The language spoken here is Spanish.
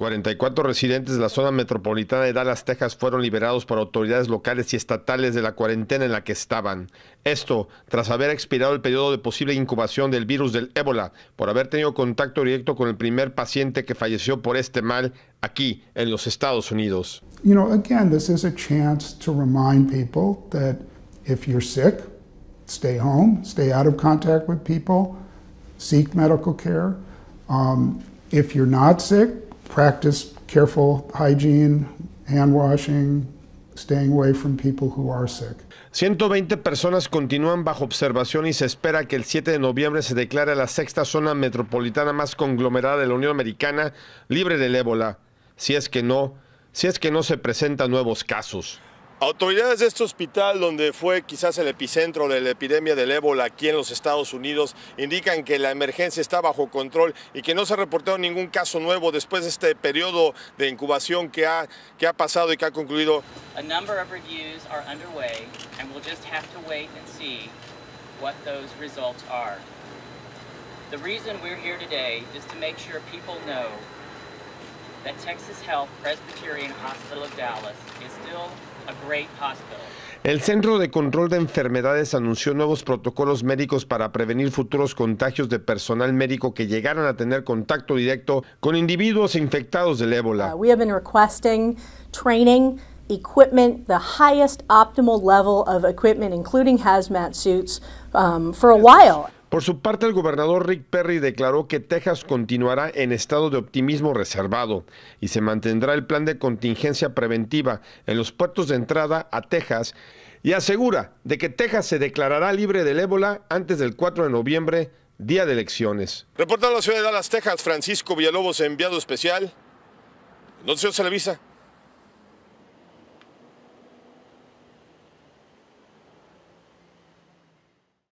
44 residentes de la zona metropolitana de Dallas, Texas, fueron liberados por autoridades locales y estatales de la cuarentena en la que estaban. Esto tras haber expirado el periodo de posible incubación del virus del ébola, por haber tenido contacto directo con el primer paciente que falleció por este mal aquí en los Estados Unidos. You know, again, this is a chance to remind people that if you're sick, stay home, stay out of contact with people, seek medical care. Um, if you're not sick, practice careful hygiene, hand washing, staying away from people who are sick. 120 personas continúan bajo observación y se espera que el 7 de noviembre se declare la sexta zona metropolitana más conglomerada de la Unión Americana libre del ébola, si es que no, si es que no se presentan nuevos casos. Autoridades de este hospital, donde fue quizás el epicentro de la epidemia del ébola aquí en los Estados Unidos, indican que la emergencia está bajo control y que no se ha reportado ningún caso nuevo después de este periodo de incubación que ha, que ha pasado y que ha concluido. A number of reviews are underway and we'll just have to wait and see what those results are. The reason we're here today is to make sure people know el Centro de Control de Enfermedades anunció nuevos protocolos médicos para prevenir futuros contagios de personal médico que llegaron a tener contacto directo con individuos infectados del ébola. Uh, we have been requesting training, equipment, the highest optimal level of equipment, including hazmat suits, um, for a while. Por su parte, el gobernador Rick Perry declaró que Texas continuará en estado de optimismo reservado y se mantendrá el plan de contingencia preventiva en los puertos de entrada a Texas y asegura de que Texas se declarará libre del ébola antes del 4 de noviembre, día de elecciones. Reporta la ciudad de Dallas, Texas, Francisco Villalobos, enviado especial. No se la visa.